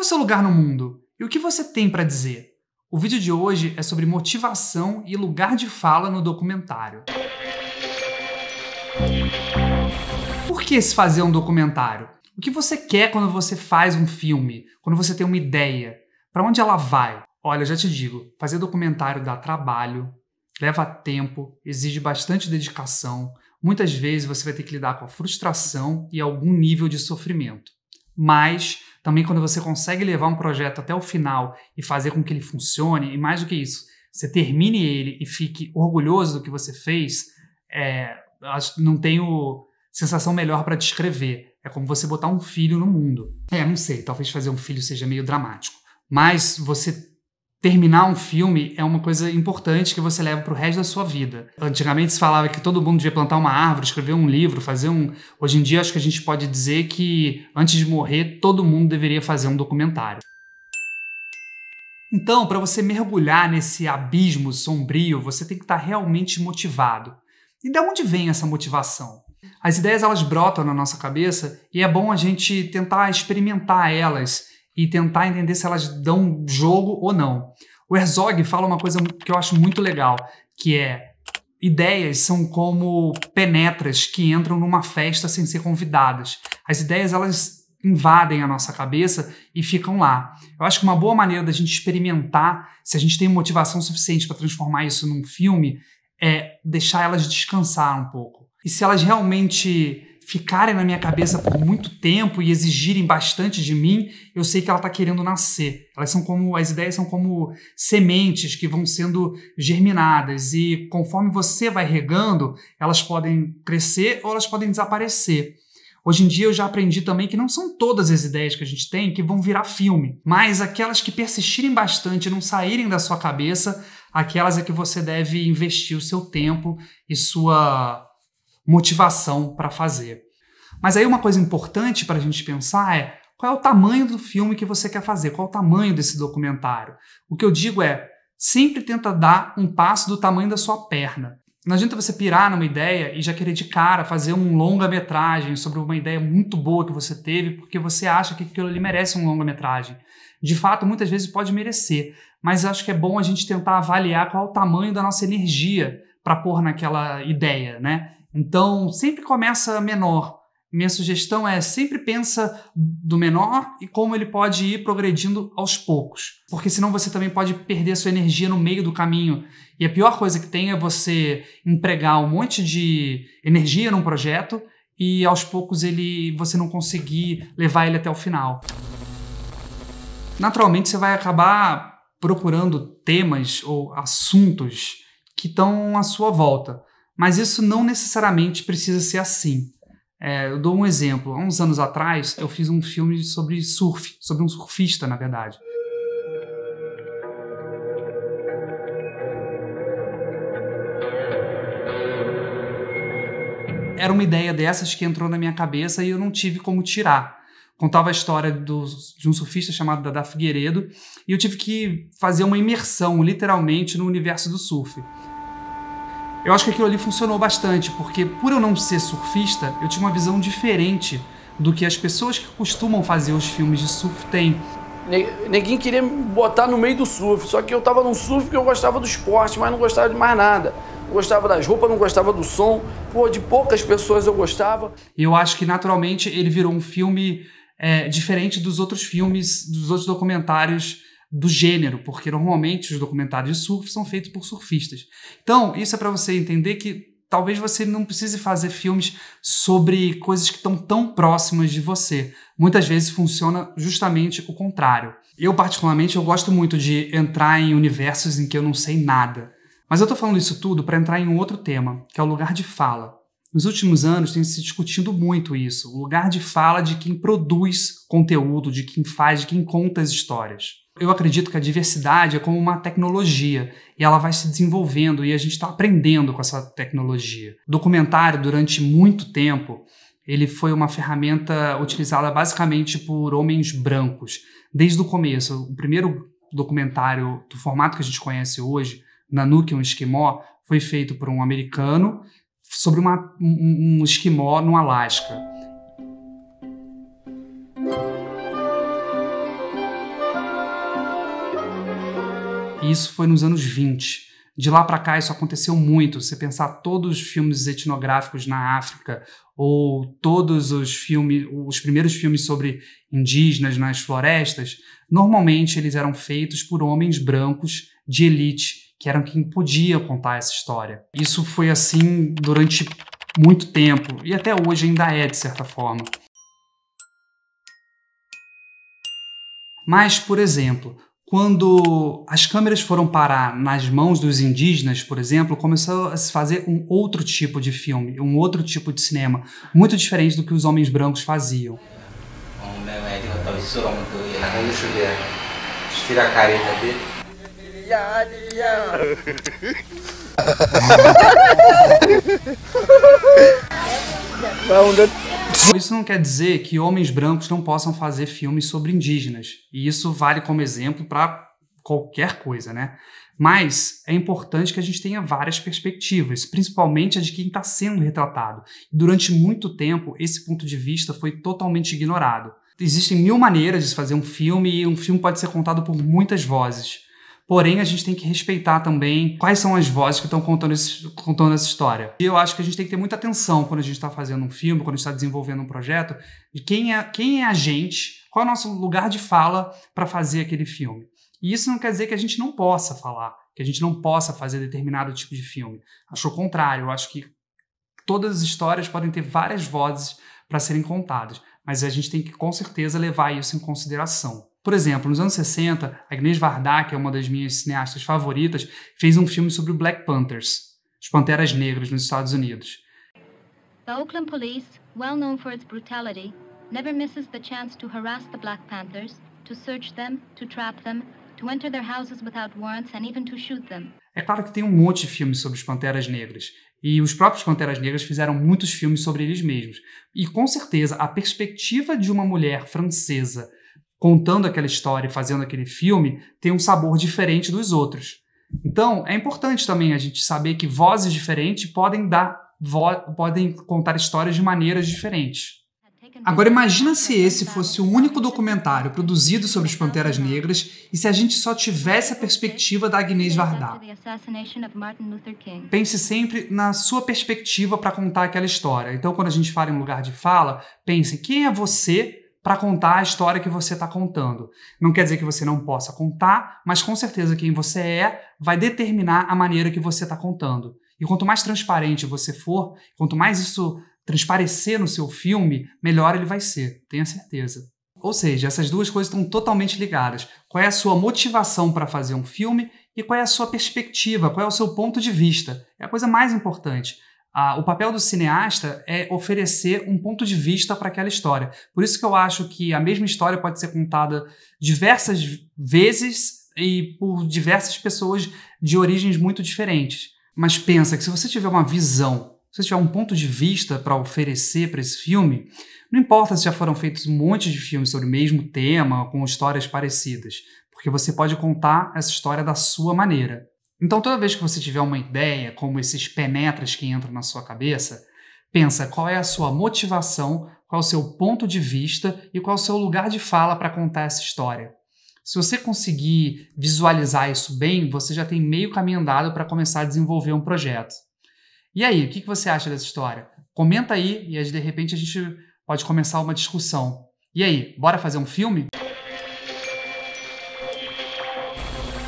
Qual é o seu lugar no mundo? E o que você tem para dizer? O vídeo de hoje é sobre motivação e lugar de fala no documentário. Por que se fazer um documentário? O que você quer quando você faz um filme? Quando você tem uma ideia? Para onde ela vai? Olha, eu já te digo, fazer documentário dá trabalho, leva tempo, exige bastante dedicação. Muitas vezes você vai ter que lidar com a frustração e algum nível de sofrimento. Mas também quando você consegue levar um projeto até o final e fazer com que ele funcione, e mais do que isso, você termine ele e fique orgulhoso do que você fez, é, não tenho sensação melhor para descrever. É como você botar um filho no mundo. É, não sei, talvez fazer um filho seja meio dramático. Mas você terminar um filme é uma coisa importante que você leva para o resto da sua vida. Antigamente se falava que todo mundo devia plantar uma árvore, escrever um livro, fazer um. Hoje em dia acho que a gente pode dizer que antes de morrer todo mundo deveria fazer um documentário. Então, para você mergulhar nesse abismo sombrio, você tem que estar tá realmente motivado. E de onde vem essa motivação? As ideias elas brotam na nossa cabeça e é bom a gente tentar experimentar elas e tentar entender se elas dão jogo ou não. O Herzog fala uma coisa que eu acho muito legal, que é ideias são como penetras que entram numa festa sem ser convidadas. As ideias elas invadem a nossa cabeça e ficam lá. Eu acho que uma boa maneira da gente experimentar, se a gente tem motivação suficiente para transformar isso num filme, é deixar elas descansar um pouco. E se elas realmente ficarem na minha cabeça por muito tempo e exigirem bastante de mim, eu sei que ela está querendo nascer. Elas são como as ideias são como sementes que vão sendo germinadas e conforme você vai regando, elas podem crescer ou elas podem desaparecer. Hoje em dia eu já aprendi também que não são todas as ideias que a gente tem que vão virar filme, mas aquelas que persistirem bastante e não saírem da sua cabeça, aquelas é que você deve investir o seu tempo e sua motivação para fazer. Mas aí uma coisa importante para a gente pensar é qual é o tamanho do filme que você quer fazer, qual é o tamanho desse documentário. O que eu digo é sempre tenta dar um passo do tamanho da sua perna. Não adianta você pirar numa ideia e já querer de cara fazer um longa-metragem sobre uma ideia muito boa que você teve, porque você acha que aquilo ali merece um longa-metragem. De fato, muitas vezes pode merecer, mas acho que é bom a gente tentar avaliar qual é o tamanho da nossa energia para pôr naquela ideia, né? Então, sempre começa menor. Minha sugestão é sempre pensa do menor e como ele pode ir progredindo aos poucos. Porque senão você também pode perder sua energia no meio do caminho. E a pior coisa que tem é você empregar um monte de energia num projeto e aos poucos ele você não conseguir levar ele até o final. Naturalmente você vai acabar procurando temas ou assuntos que estão à sua volta. Mas isso não necessariamente precisa ser assim. É, eu dou um exemplo. Há uns anos atrás, eu fiz um filme sobre surf, sobre um surfista, na verdade. Era uma ideia dessas que entrou na minha cabeça e eu não tive como tirar. Contava a história do, de um surfista chamado Dada Figueiredo e eu tive que fazer uma imersão, literalmente, no universo do surf. Eu acho que aquilo ali funcionou bastante, porque por eu não ser surfista, eu tinha uma visão diferente do que as pessoas que costumam fazer os filmes de surf têm. Ninguém queria me botar no meio do surf, só que eu tava num surf que eu gostava do esporte, mas não gostava de mais nada. Eu gostava das roupas, não gostava do som. Pô, de poucas pessoas eu gostava. Eu acho que naturalmente ele virou um filme é, diferente dos outros filmes, dos outros documentários do gênero, porque normalmente os documentários de surf são feitos por surfistas. Então, isso é para você entender que talvez você não precise fazer filmes sobre coisas que estão tão próximas de você. Muitas vezes funciona justamente o contrário. Eu particularmente eu gosto muito de entrar em universos em que eu não sei nada. Mas eu estou falando isso tudo para entrar em um outro tema, que é o lugar de fala. Nos últimos anos tem se discutido muito isso, o lugar de fala de quem produz conteúdo, de quem faz, de quem conta as histórias eu acredito que a diversidade é como uma tecnologia e ela vai se desenvolvendo e a gente está aprendendo com essa tecnologia. documentário, durante muito tempo, ele foi uma ferramenta utilizada basicamente por homens brancos, desde o começo. O primeiro documentário do formato que a gente conhece hoje, Nanuki, um esquimó, foi feito por um americano sobre uma, um, um esquimó no Alasca. E isso foi nos anos 20. De lá para cá isso aconteceu muito. Você pensar todos os filmes etnográficos na África ou todos os filmes, os primeiros filmes sobre indígenas nas florestas, normalmente eles eram feitos por homens brancos de elite, que eram quem podia contar essa história. Isso foi assim durante muito tempo e até hoje ainda é de certa forma. Mas, por exemplo, quando as câmeras foram parar nas mãos dos indígenas, por exemplo, começou a se fazer um outro tipo de filme, um outro tipo de cinema, muito diferente do que os homens brancos faziam. Tira a careta dele. Isso não quer dizer que homens brancos não possam fazer filmes sobre indígenas, e isso vale como exemplo para qualquer coisa, né? Mas é importante que a gente tenha várias perspectivas, principalmente a de quem está sendo retratado. Durante muito tempo, esse ponto de vista foi totalmente ignorado. Existem mil maneiras de se fazer um filme, e um filme pode ser contado por muitas vozes. Porém, a gente tem que respeitar também quais são as vozes que estão contando, contando essa história. E eu acho que a gente tem que ter muita atenção quando a gente está fazendo um filme, quando a gente está desenvolvendo um projeto, de quem é, quem é a gente, qual é o nosso lugar de fala para fazer aquele filme. E isso não quer dizer que a gente não possa falar, que a gente não possa fazer determinado tipo de filme. Acho o contrário, eu acho que todas as histórias podem ter várias vozes para serem contadas, mas a gente tem que com certeza levar isso em consideração. Por exemplo, nos anos 60, a Agnes Varda, que é uma das minhas cineastas favoritas, fez um filme sobre os Black Panthers, os Panteras Negras nos Estados Unidos. The Oakland Police, well known for its brutality, never misses the chance to harass the Black Panthers, to search them, to trap them, to enter their houses without warrants and even to shoot them. É claro que tem um monte de filmes sobre os Panteras Negras, e os próprios Panteras Negras fizeram muitos filmes sobre eles mesmos. E com certeza, a perspectiva de uma mulher francesa contando aquela história e fazendo aquele filme tem um sabor diferente dos outros. Então, é importante também a gente saber que vozes diferentes podem dar podem contar histórias de maneiras diferentes. Agora imagina se esse fosse o único documentário produzido sobre os Panteras Negras e se a gente só tivesse a perspectiva da Agnes Varda. Pense sempre na sua perspectiva para contar aquela história. Então, quando a gente fala em lugar de fala, pense quem é você para contar a história que você está contando. Não quer dizer que você não possa contar, mas com certeza quem você é vai determinar a maneira que você está contando. E quanto mais transparente você for, quanto mais isso transparecer no seu filme, melhor ele vai ser, tenha certeza. Ou seja, essas duas coisas estão totalmente ligadas. Qual é a sua motivação para fazer um filme e qual é a sua perspectiva, qual é o seu ponto de vista? É a coisa mais importante. Ah, o papel do cineasta é oferecer um ponto de vista para aquela história. Por isso que eu acho que a mesma história pode ser contada diversas vezes e por diversas pessoas de origens muito diferentes. Mas pensa que se você tiver uma visão, se você tiver um ponto de vista para oferecer para esse filme, não importa se já foram feitos um monte de filmes sobre o mesmo tema, com histórias parecidas, porque você pode contar essa história da sua maneira. Então, toda vez que você tiver uma ideia, como esses penetras que entram na sua cabeça, pensa qual é a sua motivação, qual é o seu ponto de vista e qual é o seu lugar de fala para contar essa história. Se você conseguir visualizar isso bem, você já tem meio caminho andado para começar a desenvolver um projeto. E aí, o que você acha dessa história? Comenta aí e de repente a gente pode começar uma discussão. E aí, bora fazer um filme?